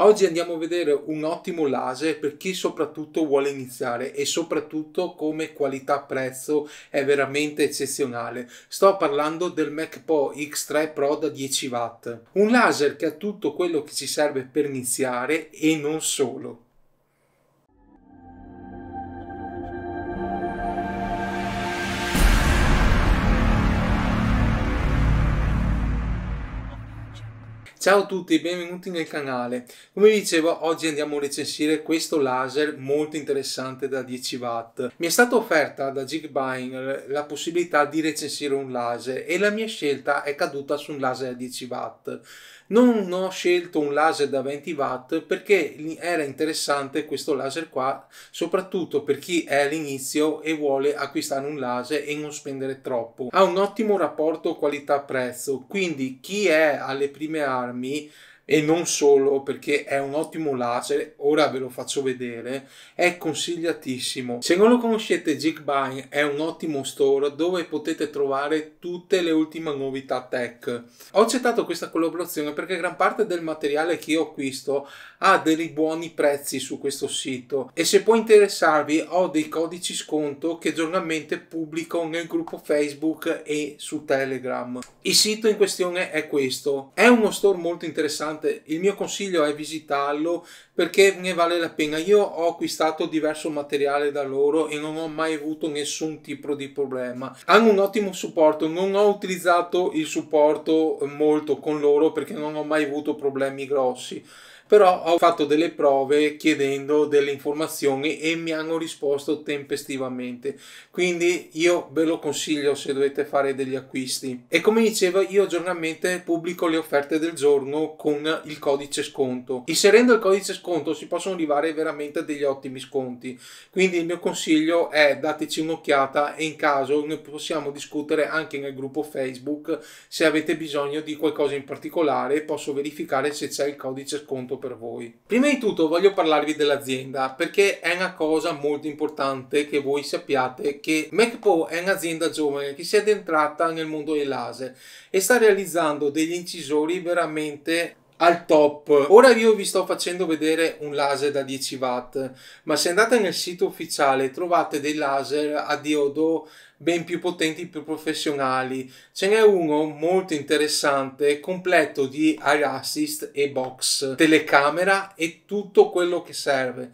Oggi andiamo a vedere un ottimo laser per chi soprattutto vuole iniziare e soprattutto come qualità prezzo è veramente eccezionale. Sto parlando del MacPo X3 Pro da 10 watt. Un laser che ha tutto quello che ci serve per iniziare e non solo. Ciao a tutti e benvenuti nel canale. Come dicevo, oggi andiamo a recensire questo laser molto interessante da 10 watt. Mi è stata offerta da Gigbine la possibilità di recensire un laser e la mia scelta è caduta su un laser a 10 watt. Non ho scelto un laser da 20 watt perché era interessante questo laser qua, soprattutto per chi è all'inizio e vuole acquistare un laser e non spendere troppo. Ha un ottimo rapporto qualità-prezzo, quindi chi è alle prime armi e non solo perché è un ottimo laser, ora ve lo faccio vedere, è consigliatissimo. Se non lo conoscete, Jigbain è un ottimo store dove potete trovare tutte le ultime novità tech. Ho accettato questa collaborazione perché gran parte del materiale che io acquisto ha dei buoni prezzi su questo sito e se può interessarvi ho dei codici sconto che giornalmente pubblico nel gruppo Facebook e su Telegram. Il sito in questione è questo, è uno store molto interessante interessante. Il mio consiglio è visitarlo perché ne vale la pena. Io ho acquistato diverso materiale da loro e non ho mai avuto nessun tipo di problema. Hanno un ottimo supporto, non ho utilizzato il supporto molto con loro perché non ho mai avuto problemi grossi però ho fatto delle prove chiedendo delle informazioni e mi hanno risposto tempestivamente quindi io ve lo consiglio se dovete fare degli acquisti e come dicevo io giornalmente pubblico le offerte del giorno con il codice sconto inserendo il codice sconto sconto si possono arrivare veramente a degli ottimi sconti. Quindi il mio consiglio è dateci un'occhiata e in caso ne possiamo discutere anche nel gruppo Facebook se avete bisogno di qualcosa in particolare posso verificare se c'è il codice sconto per voi. Prima di tutto voglio parlarvi dell'azienda perché è una cosa molto importante che voi sappiate che MacPo è un'azienda giovane che si è addentrata nel mondo del laser e sta realizzando degli incisori veramente al top. Ora io vi sto facendo vedere un laser da 10 watt, ma se andate nel sito ufficiale trovate dei laser a diodo ben più potenti, e più professionali. Ce n'è uno molto interessante, completo di eye assist e box, telecamera e tutto quello che serve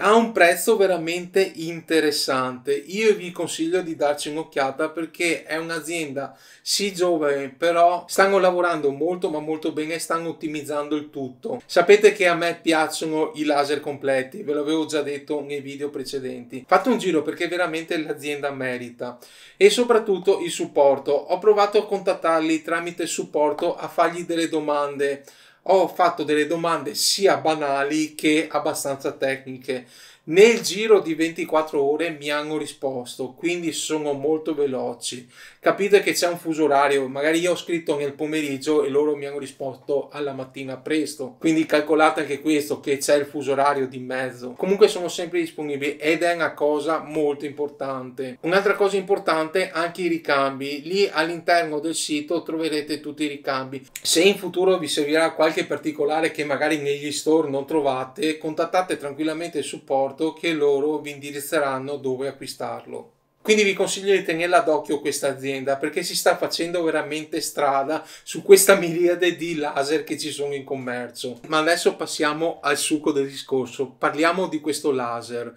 ha un prezzo veramente interessante. Io vi consiglio di darci un'occhiata perché è un'azienda sì giovane, però stanno lavorando molto ma molto bene e stanno ottimizzando il tutto. Sapete che a me piacciono i laser completi, ve l'avevo già detto nei video precedenti. Fate un giro perché veramente l'azienda merita e soprattutto il supporto. Ho provato a contattarli tramite supporto a fargli delle domande ho fatto delle domande sia banali che abbastanza tecniche. Nel giro di 24 ore mi hanno risposto, quindi sono molto veloci capite che c'è un fuso orario, magari io ho scritto nel pomeriggio e loro mi hanno risposto alla mattina presto, quindi calcolate anche questo che c'è il fuso orario di mezzo. Comunque sono sempre disponibili ed è una cosa molto importante. Un'altra cosa importante anche i ricambi, lì all'interno del sito troverete tutti i ricambi. Se in futuro vi servirà qualche particolare che magari negli store non trovate, contattate tranquillamente il supporto che loro vi indirizzeranno dove acquistarlo. Quindi vi consiglio di tenerla d'occhio questa azienda perché si sta facendo veramente strada su questa miriade di laser che ci sono in commercio. Ma adesso passiamo al succo del discorso, parliamo di questo laser.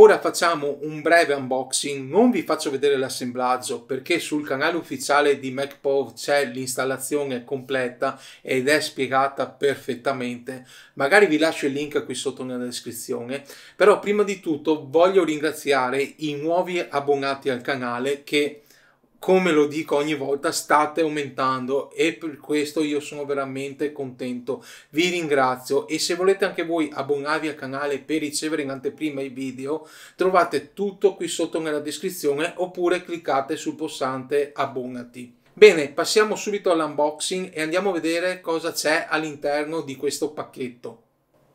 Ora facciamo un breve unboxing, non vi faccio vedere l'assemblaggio perché sul canale ufficiale di MacPov c'è l'installazione completa ed è spiegata perfettamente. Magari vi lascio il link qui sotto nella descrizione, però prima di tutto voglio ringraziare i nuovi abbonati al canale che come lo dico ogni volta, state aumentando e per questo io sono veramente contento. Vi ringrazio e se volete anche voi abbonarvi al canale per ricevere in anteprima i video, trovate tutto qui sotto nella descrizione oppure cliccate sul pulsante abbonati. Bene, passiamo subito all'unboxing e andiamo a vedere cosa c'è all'interno di questo pacchetto.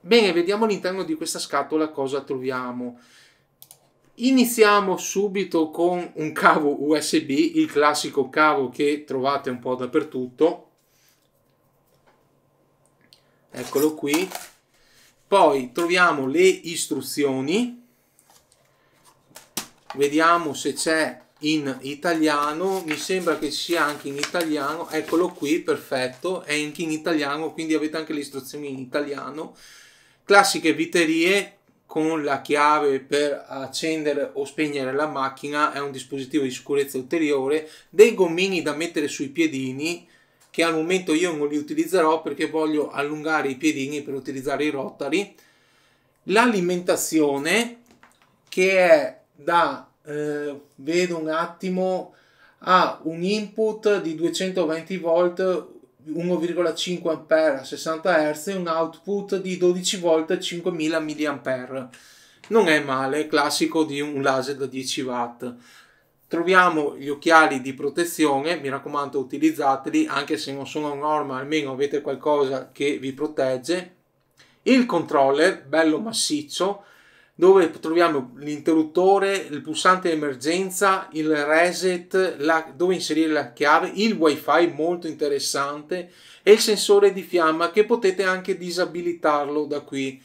Bene, vediamo all'interno di questa scatola cosa troviamo. Iniziamo subito con un cavo USB, il classico cavo che trovate un po' dappertutto. Eccolo qui. Poi troviamo le istruzioni. Vediamo se c'è in italiano, mi sembra che sia anche in italiano, eccolo qui, perfetto, è anche in italiano, quindi avete anche le istruzioni in italiano. Classiche biterie, con la chiave per accendere o spegnere la macchina è un dispositivo di sicurezza ulteriore, dei gommini da mettere sui piedini che al momento io non li utilizzerò perché voglio allungare i piedini per utilizzare i rotari, l'alimentazione che è da, eh, vedo un attimo, ha un input di 220 volt 1,5 A a 60 Hz e un output di 12 V 5000 mAh. Non è male, è classico di un laser da 10 W. Troviamo gli occhiali di protezione, mi raccomando utilizzateli anche se non sono norma, almeno avete qualcosa che vi protegge. Il controller, bello massiccio, dove troviamo l'interruttore, il pulsante emergenza, il reset, la, dove inserire la chiave, il wifi molto interessante e il sensore di fiamma che potete anche disabilitarlo da qui.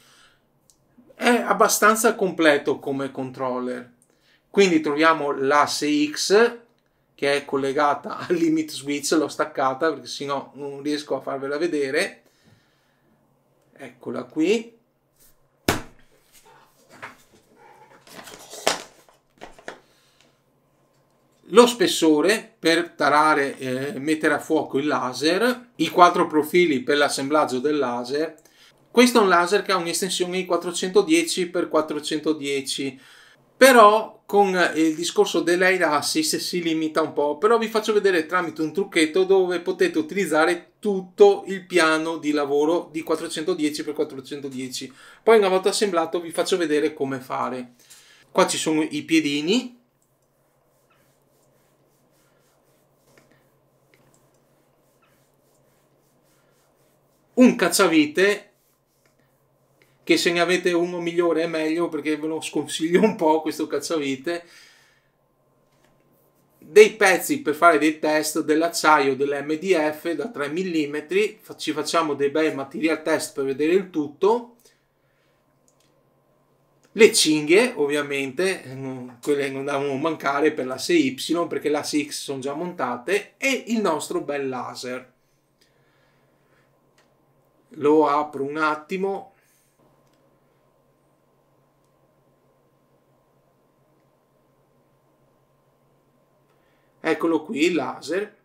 È abbastanza completo come controller. Quindi troviamo l'asse X che è collegata al limit switch, l'ho staccata perché sennò non riesco a farvela vedere. Eccola qui lo spessore per tarare e eh, mettere a fuoco il laser, i quattro profili per l'assemblaggio del laser. Questo è un laser che ha un'estensione di 410 x 410, però con eh, il discorso dell'air assist si limita un po', però vi faccio vedere tramite un trucchetto dove potete utilizzare tutto il piano di lavoro di 410 x 410. Poi una volta assemblato vi faccio vedere come fare. Qua ci sono i piedini un cacciavite che se ne avete uno migliore è meglio perché ve lo sconsiglio un po' questo cacciavite dei pezzi per fare dei test dell'acciaio dell'MDF da 3 mm ci facciamo dei bei material test per vedere il tutto le cinghie ovviamente quelle non devono mancare per l'asse Y perché l'asse X sono già montate e il nostro bel laser lo apro un attimo eccolo qui il laser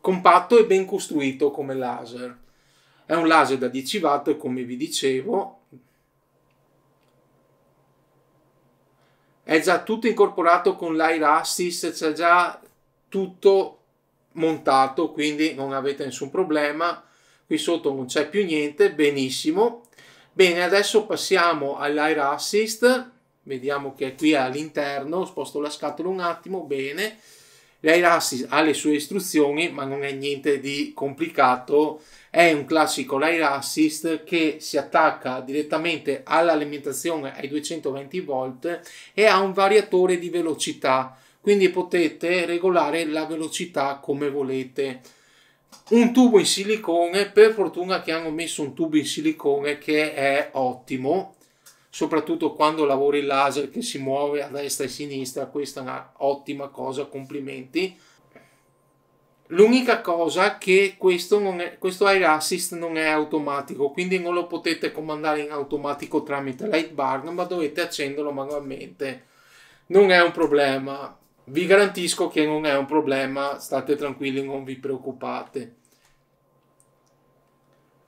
compatto e ben costruito come laser è un laser da 10 watt come vi dicevo è già tutto incorporato con l'air assist c'è già tutto montato, quindi non avete nessun problema. Qui sotto non c'è più niente, benissimo. Bene, adesso passiamo all'air Assist. Vediamo che qui all'interno, sposto la scatola un attimo, bene. l'air Assist ha le sue istruzioni, ma non è niente di complicato. È un classico Aira Assist che si attacca direttamente all'alimentazione ai 220 volt e ha un variatore di velocità quindi potete regolare la velocità come volete un tubo in silicone per fortuna che hanno messo un tubo in silicone che è ottimo soprattutto quando lavori il laser che si muove a destra e a sinistra questa è un'ottima cosa complimenti l'unica cosa che questo, non è, questo air assist non è automatico quindi non lo potete comandare in automatico tramite light bar ma dovete accenderlo manualmente non è un problema vi garantisco che non è un problema, state tranquilli, non vi preoccupate.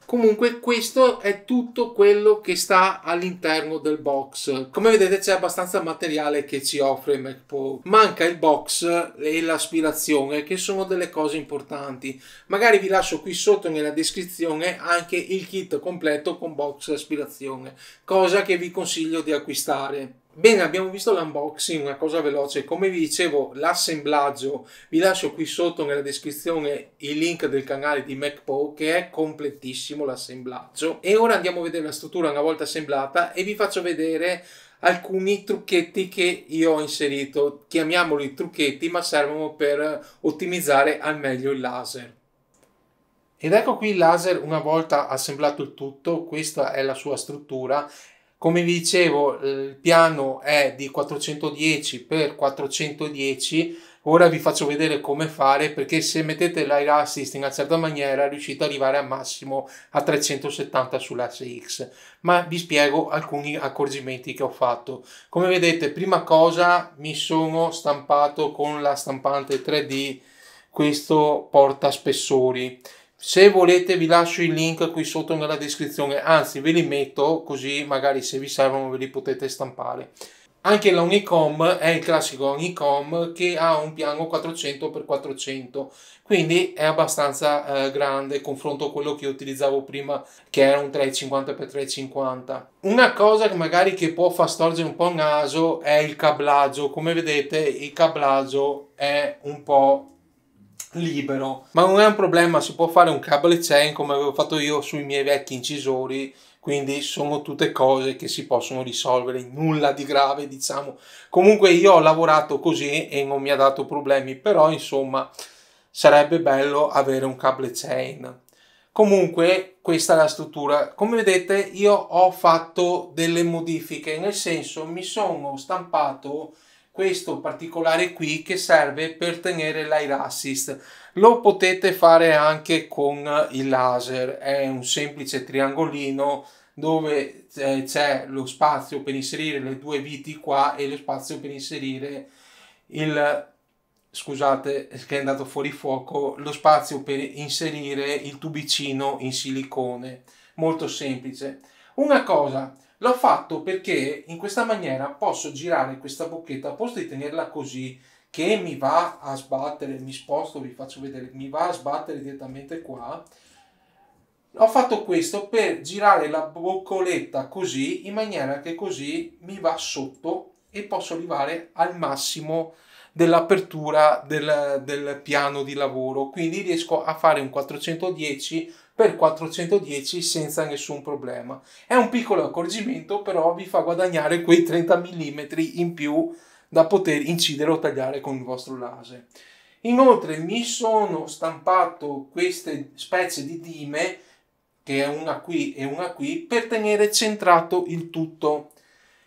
Comunque questo è tutto quello che sta all'interno del box. Come vedete c'è abbastanza materiale che ci offre MacPro. Manca il box e l'aspirazione che sono delle cose importanti. Magari vi lascio qui sotto nella descrizione anche il kit completo con box e aspirazione, cosa che vi consiglio di acquistare. Bene, abbiamo visto l'unboxing, una cosa veloce. Come vi dicevo, l'assemblaggio, vi lascio qui sotto nella descrizione il link del canale di MacPo che è completissimo l'assemblaggio. E ora andiamo a vedere la struttura una volta assemblata e vi faccio vedere alcuni trucchetti che io ho inserito. Chiamiamoli trucchetti, ma servono per ottimizzare al meglio il laser. Ed ecco qui il laser una volta assemblato il tutto, questa è la sua struttura come vi dicevo, eh, il piano è di 410 x 410. Ora vi faccio vedere come fare perché se mettete l'air assist in una certa maniera riuscite ad arrivare al massimo a 370 sull'asse X. Ma vi spiego alcuni accorgimenti che ho fatto. Come vedete, prima cosa mi sono stampato con la stampante 3D questo porta spessori se volete vi lascio i link qui sotto nella descrizione, anzi ve li metto così magari se vi servono ve li potete stampare. Anche la Unicom è il classico Unicom che ha un piano 400x400, quindi è abbastanza eh, grande confronto a quello che utilizzavo prima che era un 350x350. Una cosa che magari che può far storgere un po' il naso è il cablaggio. Come vedete il cablaggio è un po' libero. Ma non è un problema, si può fare un cable chain come avevo fatto io sui miei vecchi incisori, quindi sono tutte cose che si possono risolvere, nulla di grave diciamo. Comunque io ho lavorato così e non mi ha dato problemi, però insomma sarebbe bello avere un cable chain. Comunque questa è la struttura. Come vedete io ho fatto delle modifiche, nel senso mi sono stampato questo particolare qui che serve per tenere l'air assist lo potete fare anche con il laser è un semplice triangolino dove eh, c'è lo spazio per inserire le due viti qua e lo spazio per inserire il scusate che è andato fuori fuoco, lo spazio per inserire il tubicino in silicone. Molto semplice. Una cosa, L'ho fatto perché in questa maniera posso girare questa bocchetta, posto di tenerla così che mi va a sbattere, mi sposto, vi faccio vedere, mi va a sbattere direttamente qua. Ho fatto questo per girare la boccoletta così, in maniera che così mi va sotto e posso arrivare al massimo dell'apertura del, del piano di lavoro. Quindi riesco a fare un 410 per 410 senza nessun problema. È un piccolo accorgimento, però vi fa guadagnare quei 30 mm in più da poter incidere o tagliare con il vostro laser. Inoltre mi sono stampato queste specie di dime, che è una qui e una qui, per tenere centrato il tutto.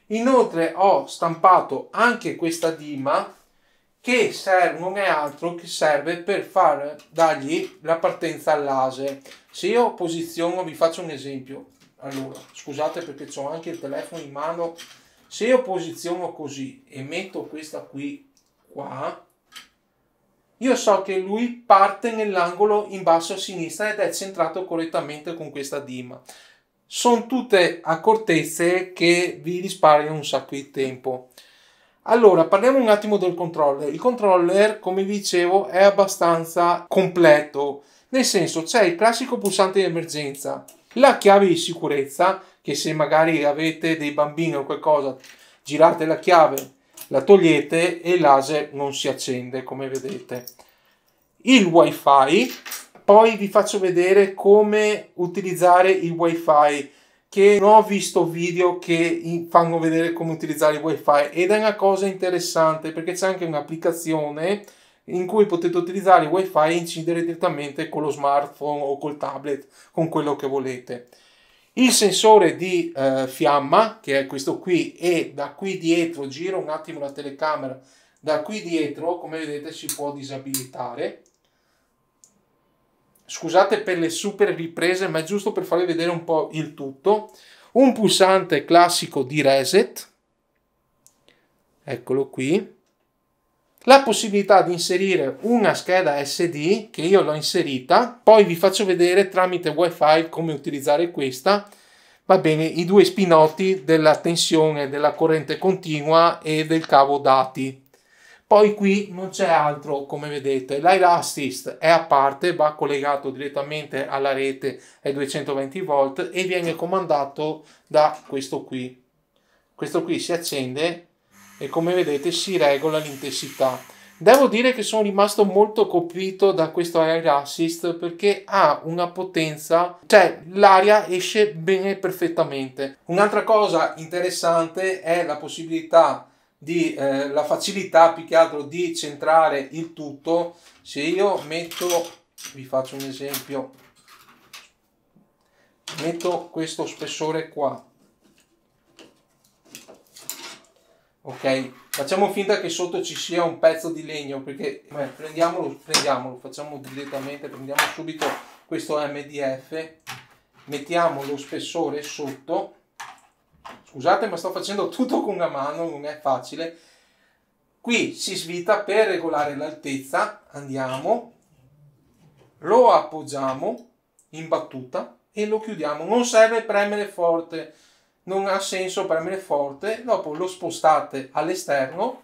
Inoltre ho stampato anche questa dima che serve, non è altro che serve per far dargli la partenza al laser. Se io posiziono, vi faccio un esempio, allora, scusate perché ho anche il telefono in mano, se io posiziono così e metto questa qui qua, io so che lui parte nell'angolo in basso a sinistra ed è centrato correttamente con questa dima. Sono tutte accortezze che vi risparmiano un sacco di tempo. Allora, parliamo un attimo del controller. Il controller, come vi dicevo, è abbastanza completo, nel senso c'è il classico pulsante di emergenza, la chiave di sicurezza, che se magari avete dei bambini o qualcosa, girate la chiave, la togliete e il laser non si accende, come vedete. Il wifi, poi vi faccio vedere come utilizzare il wifi che non ho visto video che fanno vedere come utilizzare il wifi ed è una cosa interessante perché c'è anche un'applicazione in cui potete utilizzare il wifi e incidere direttamente con lo smartphone o col tablet con quello che volete il sensore di eh, fiamma che è questo qui e da qui dietro giro un attimo la telecamera da qui dietro come vedete si può disabilitare Scusate per le super riprese, ma è giusto per farvi vedere un po' il tutto. Un pulsante classico di reset, eccolo qui. La possibilità di inserire una scheda SD, che io l'ho inserita, poi vi faccio vedere tramite wifi come utilizzare questa va bene i due spinotti della tensione della corrente continua e del cavo dati poi qui non c'è altro, come vedete, l'AIRA Assist è a parte, va collegato direttamente alla rete ai 220 volt e viene comandato da questo qui. Questo qui si accende e come vedete si regola l'intensità. Devo dire che sono rimasto molto colpito da questo air assist perché ha una potenza, cioè l'aria esce bene perfettamente. Un'altra cosa interessante è la possibilità di eh, la facilità più che altro di centrare il tutto se io metto vi faccio un esempio metto questo spessore qua ok facciamo finta che sotto ci sia un pezzo di legno perché beh, prendiamolo prendiamolo facciamo direttamente prendiamo subito questo mdf mettiamo lo spessore sotto Scusate, ma sto facendo tutto con una mano, non è facile. Qui si svita per regolare l'altezza, andiamo, lo appoggiamo in battuta e lo chiudiamo. Non serve premere forte, non ha senso premere forte, dopo lo spostate all'esterno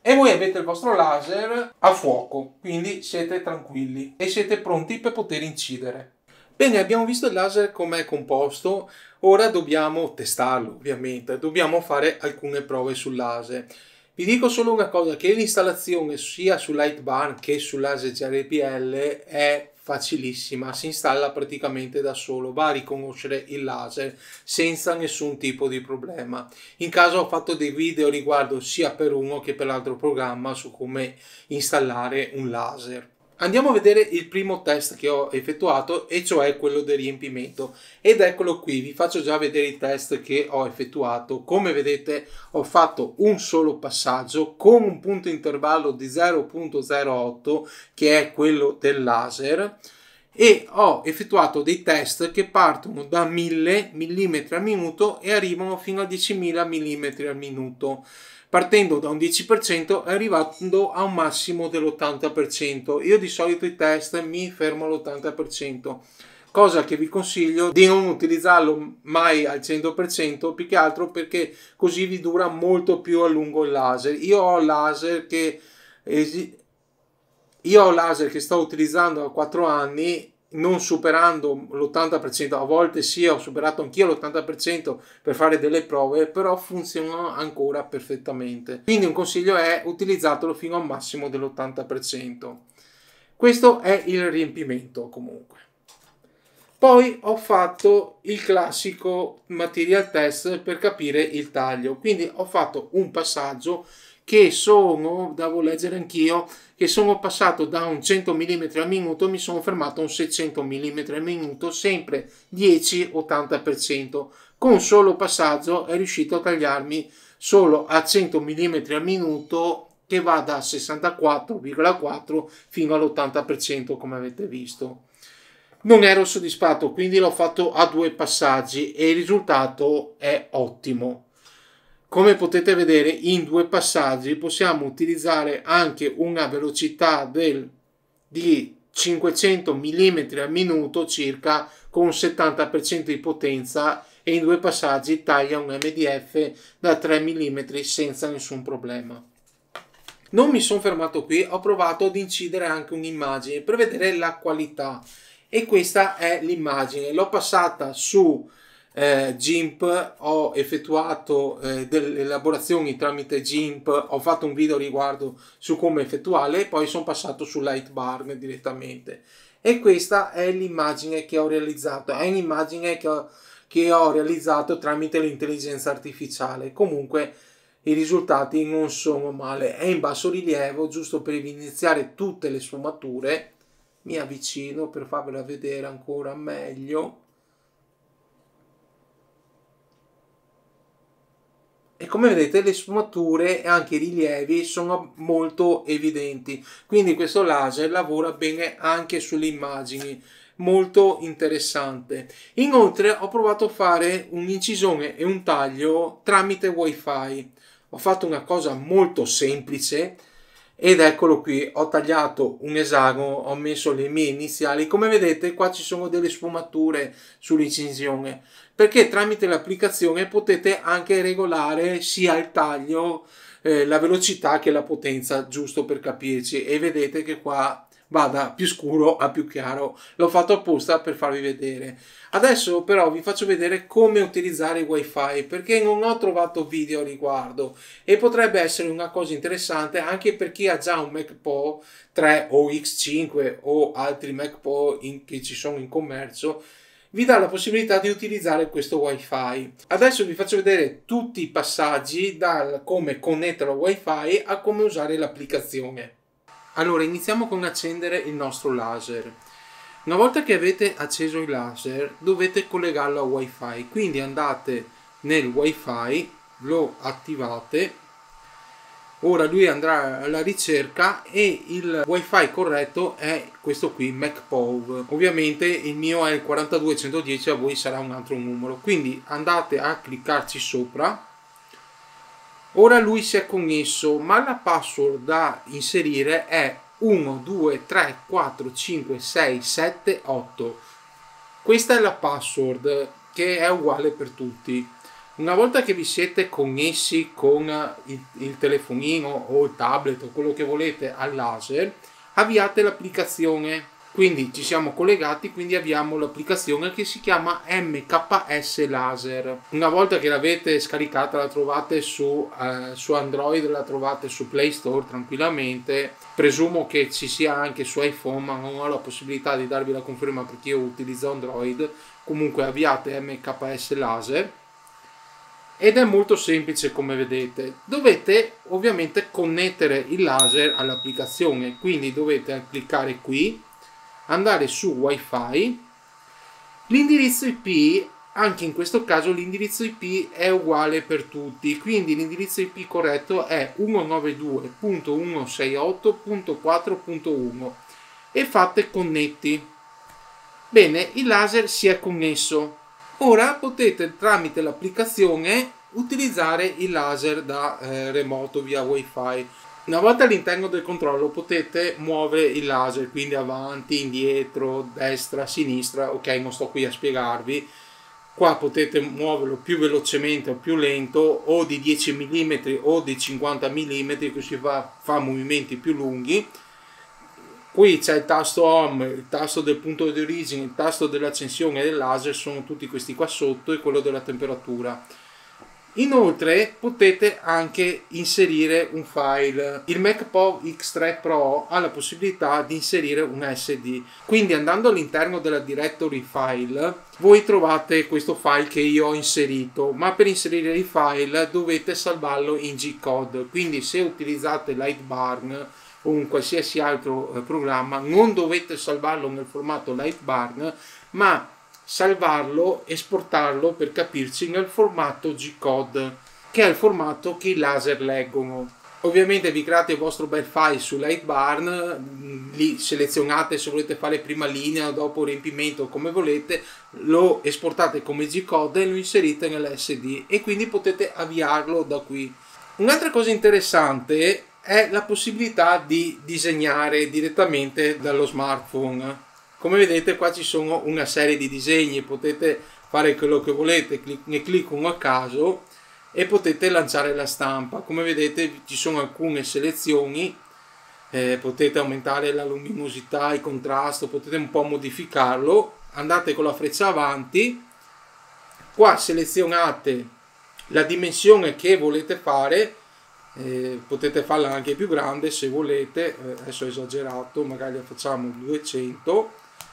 e voi avete il vostro laser a fuoco, quindi siete tranquilli e siete pronti per poter incidere. Bene, abbiamo visto il laser com'è composto, ora dobbiamo testarlo ovviamente, dobbiamo fare alcune prove sul laser. Vi dico solo una cosa, che l'installazione sia su Lightburn che su laser GRPL è facilissima, si installa praticamente da solo, va a riconoscere il laser senza nessun tipo di problema. In caso ho fatto dei video riguardo sia per uno che per l'altro programma su come installare un laser. Andiamo a vedere il primo test che ho effettuato e cioè quello del riempimento ed eccolo qui, vi faccio già vedere i test che ho effettuato. Come vedete ho fatto un solo passaggio con un punto intervallo di 0.08 che è quello del laser e ho effettuato dei test che partono da 1000 mm al minuto e arrivano fino a 10.000 mm al minuto partendo da un 10% e arrivando a un massimo dell'80%. Io di solito i test mi fermo all'80%, cosa che vi consiglio di non utilizzarlo mai al 100%, più che altro perché così vi dura molto più a lungo il laser. Io ho laser che io ho laser che sto utilizzando da 4 anni non superando l'80%, a volte sì, ho superato anch'io l'80% per fare delle prove, però funzionano ancora perfettamente. Quindi un consiglio è utilizzatelo fino al massimo dell'80%. Questo è il riempimento comunque. Poi ho fatto il classico material test per capire il taglio, quindi ho fatto un passaggio che sono, devo leggere anch'io, che sono passato da un 100 mm al minuto, mi sono fermato a un 600 mm al minuto, sempre 10-80%. Con un solo passaggio è riuscito a tagliarmi solo a 100 mm al minuto che va da 64,4 fino all'80% come avete visto. Non ero soddisfatto, quindi l'ho fatto a due passaggi e il risultato è ottimo. Come potete vedere in due passaggi possiamo utilizzare anche una velocità del, di 500 mm al minuto circa con un 70% di potenza e in due passaggi taglia un MDF da 3 mm senza nessun problema. Non mi sono fermato qui, ho provato ad incidere anche un'immagine per vedere la qualità e questa è l'immagine, l'ho passata su eh, GIMP, ho effettuato eh, delle elaborazioni tramite GIMP, ho fatto un video riguardo su come effettuarle e poi sono passato su Lightbarn direttamente. E questa è l'immagine che ho realizzato, è un'immagine che ho, che ho realizzato tramite l'intelligenza artificiale. Comunque i risultati non sono male, è in basso rilievo giusto per evidenziare tutte le sfumature. Mi avvicino per farvela vedere ancora meglio e come vedete le sfumature e anche i rilievi sono molto evidenti quindi questo laser lavora bene anche sulle immagini molto interessante inoltre ho provato a fare un'incisione e un taglio tramite wifi ho fatto una cosa molto semplice ed eccolo qui ho tagliato un esagono ho messo le mie iniziali come vedete qua ci sono delle sfumature sull'incisione perché tramite l'applicazione potete anche regolare sia il taglio, eh, la velocità che la potenza, giusto per capirci. E vedete che qua va da più scuro a più chiaro. L'ho fatto apposta per farvi vedere. Adesso però vi faccio vedere come utilizzare il wifi perché non ho trovato video a riguardo e potrebbe essere una cosa interessante anche per chi ha già un Mac Pro 3 o X5 o altri Mac Pro in, che ci sono in commercio vi dà la possibilità di utilizzare questo wifi adesso vi faccio vedere tutti i passaggi dal come connetterlo wifi a come usare l'applicazione allora iniziamo con accendere il nostro laser una volta che avete acceso il laser dovete collegarlo a wifi quindi andate nel wifi lo attivate Ora lui andrà alla ricerca e il wifi corretto è questo qui, MacPow Ovviamente il mio è il 4210, a voi sarà un altro numero. Quindi andate a cliccarci sopra. Ora lui si è connesso, ma la password da inserire è 1, 2, 3, 4, 5, 6, 7, 8. Questa è la password che è uguale per tutti una volta che vi siete connessi con il, il telefonino o il tablet o quello che volete al laser, avviate l'applicazione. Quindi ci siamo collegati, quindi abbiamo l'applicazione che si chiama MKS Laser. Una volta che l'avete scaricata la trovate su, eh, su, Android, la trovate su Play Store tranquillamente. Presumo che ci sia anche su iPhone, ma non ho la possibilità di darvi la conferma perché io utilizzo Android. Comunque avviate MKS Laser ed è molto semplice come vedete dovete ovviamente connettere il laser all'applicazione quindi dovete cliccare qui andare su wifi l'indirizzo IP anche in questo caso l'indirizzo IP è uguale per tutti quindi l'indirizzo IP corretto è 192.168.4.1 e fate connetti bene il laser si è connesso Ora potete tramite l'applicazione utilizzare il laser da eh, remoto via wifi. Una volta all'interno del controllo potete muovere il laser, quindi avanti, indietro, destra, sinistra, ok non sto qui a spiegarvi. Qua potete muoverlo più velocemente o più lento, o di 10 mm o di 50 mm, così fa, fa movimenti più lunghi Qui c'è il tasto home, il tasto del punto di origine, il tasto dell'accensione e del laser, sono tutti questi qua sotto e quello della temperatura. Inoltre potete anche inserire un file. Il MacPo X3 Pro ha la possibilità di inserire un SD. Quindi andando all'interno della directory file, voi trovate questo file che io ho inserito, ma per inserire il file dovete salvarlo in G-Code. Quindi se utilizzate Lightbarn o in qualsiasi altro eh, programma, non dovete salvarlo nel formato Lightbarn, ma salvarlo, esportarlo per capirci nel formato G-Code, che è il formato che i laser leggono. Ovviamente vi create il vostro bel file su Lightbarn, mm, li selezionate se volete fare prima linea, dopo riempimento, come volete, lo esportate come G-Code e lo inserite nell'SD e quindi potete avviarlo da qui. Un'altra cosa interessante è la possibilità di disegnare direttamente dallo smartphone. Come vedete qua ci sono una serie di disegni, potete fare quello che volete, ne clicco uno a caso e potete lanciare la stampa. Come vedete ci sono alcune selezioni, eh, potete aumentare la luminosità, il contrasto, potete un po' modificarlo. Andate con la freccia avanti, qua selezionate la dimensione che volete fare eh, potete farla anche più grande se volete eh, adesso ho esagerato magari facciamo 200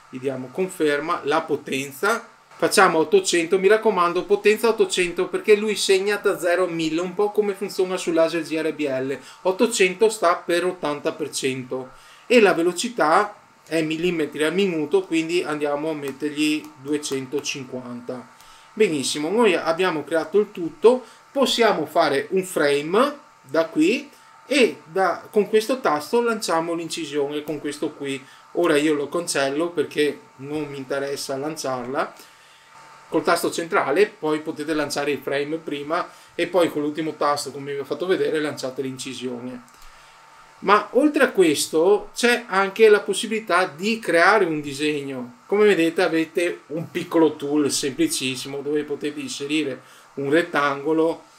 gli diamo conferma la potenza facciamo 800 mi raccomando potenza 800 perché lui segna da 0 a 1000 un po' come funziona sull'Asia GRBL 800 sta per 80% e la velocità è millimetri al minuto quindi andiamo a mettergli 250 benissimo noi abbiamo creato il tutto possiamo fare un frame da qui e da, con questo tasto lanciamo l'incisione con questo qui ora io lo cancello perché non mi interessa lanciarla col tasto centrale poi potete lanciare il frame prima e poi con l'ultimo tasto come vi ho fatto vedere lanciate l'incisione ma oltre a questo c'è anche la possibilità di creare un disegno come vedete avete un piccolo tool semplicissimo dove potete inserire un rettangolo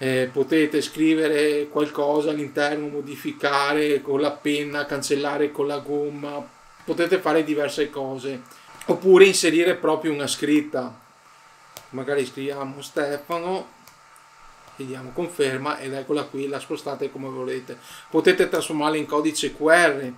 eh, potete scrivere qualcosa all'interno, modificare con la penna, cancellare con la gomma, potete fare diverse cose. Oppure inserire proprio una scritta. Magari scriviamo Stefano diamo conferma ed eccola qui, la spostate come volete. Potete trasformarla in codice QR,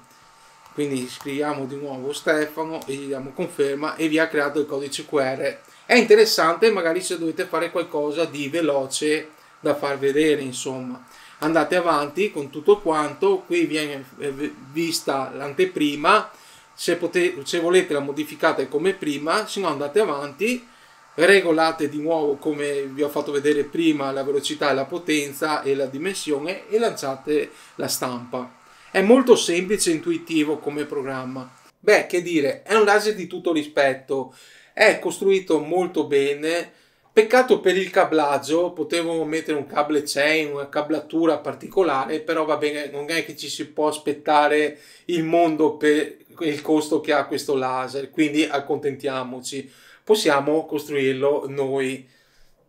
quindi scriviamo di nuovo Stefano e gli diamo conferma e vi ha creato il codice QR. È interessante magari se dovete fare qualcosa di veloce da far vedere insomma andate avanti con tutto quanto qui viene eh, vista l'anteprima se, se volete la modificate come prima se no andate avanti regolate di nuovo come vi ho fatto vedere prima la velocità e la potenza e la dimensione e lanciate la stampa è molto semplice e intuitivo come programma beh che dire è un laser di tutto rispetto è costruito molto bene Peccato per il cablaggio, potevo mettere un cable chain, una cablatura particolare, però va bene, non è che ci si può aspettare il mondo per il costo che ha questo laser, quindi accontentiamoci. Possiamo costruirlo noi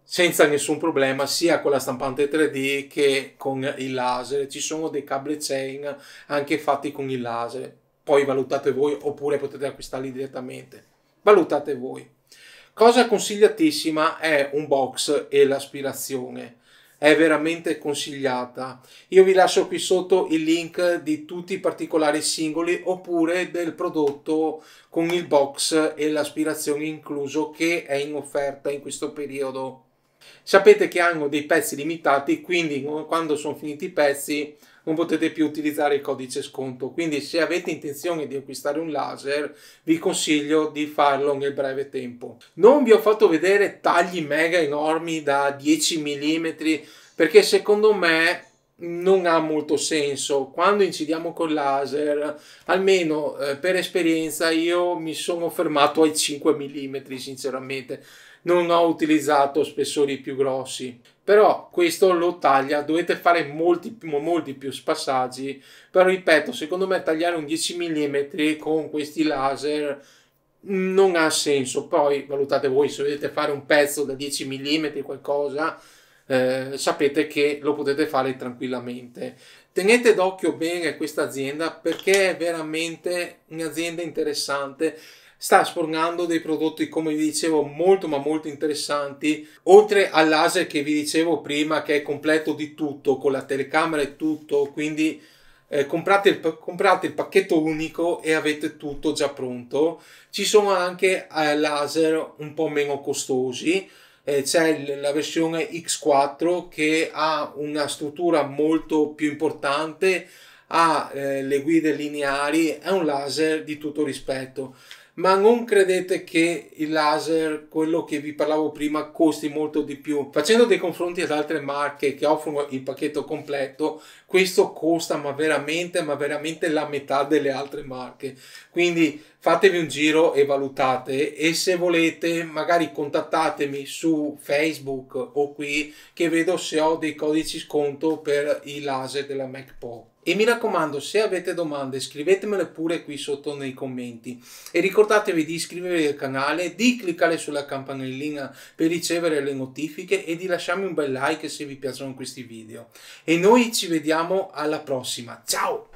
senza nessun problema sia con la stampante 3D che con il laser. Ci sono dei cable chain anche fatti con il laser. Poi valutate voi oppure potete acquistarli direttamente. Valutate voi. Cosa consigliatissima è un box e l'aspirazione. È veramente consigliata. Io vi lascio qui sotto il link di tutti i particolari singoli oppure del prodotto con il box e l'aspirazione incluso che è in offerta in questo periodo. Sapete che hanno dei pezzi limitati, quindi quando sono finiti i pezzi non potete più utilizzare il codice sconto. Quindi se avete intenzione di acquistare un laser, vi consiglio di farlo nel breve tempo. Non vi ho fatto vedere tagli mega enormi da 10 mm perché secondo me non ha molto senso quando incidiamo con laser almeno eh, per esperienza io mi sono fermato ai 5 mm sinceramente non ho utilizzato spessori più grossi però questo lo taglia, dovete fare molti, molti più spassaggi, però ripeto, secondo me tagliare un 10 mm con questi laser non ha senso, poi valutate voi se volete fare un pezzo da 10 mm qualcosa, eh, sapete che lo potete fare tranquillamente. Tenete d'occhio bene questa azienda perché è veramente un'azienda interessante sta sfornando dei prodotti, come vi dicevo, molto ma molto interessanti. Oltre al laser che vi dicevo prima, che è completo di tutto, con la telecamera e tutto, quindi eh, comprate, il, comprate, il, pacchetto unico e avete tutto già pronto. Ci sono anche eh, laser un po' meno costosi. Eh, c'è la versione X4 che ha una struttura molto più importante, ha eh, le guide lineari, è un laser di tutto rispetto ma non credete che il laser, quello che vi parlavo prima, costi molto di più. Facendo dei confronti ad altre marche che offrono il pacchetto completo, questo costa ma veramente, ma veramente la metà delle altre marche. Quindi fatevi un giro e valutate e se volete magari contattatemi su Facebook o qui che vedo se ho dei codici sconto per i laser della Mac Pro. E mi raccomando, se avete domande scrivetemele pure qui sotto nei commenti e ricordatevi di iscrivervi al canale, di cliccare sulla campanellina per ricevere le notifiche e di lasciarmi un bel like se vi piacciono questi video. E noi ci vediamo alla prossima, ciao!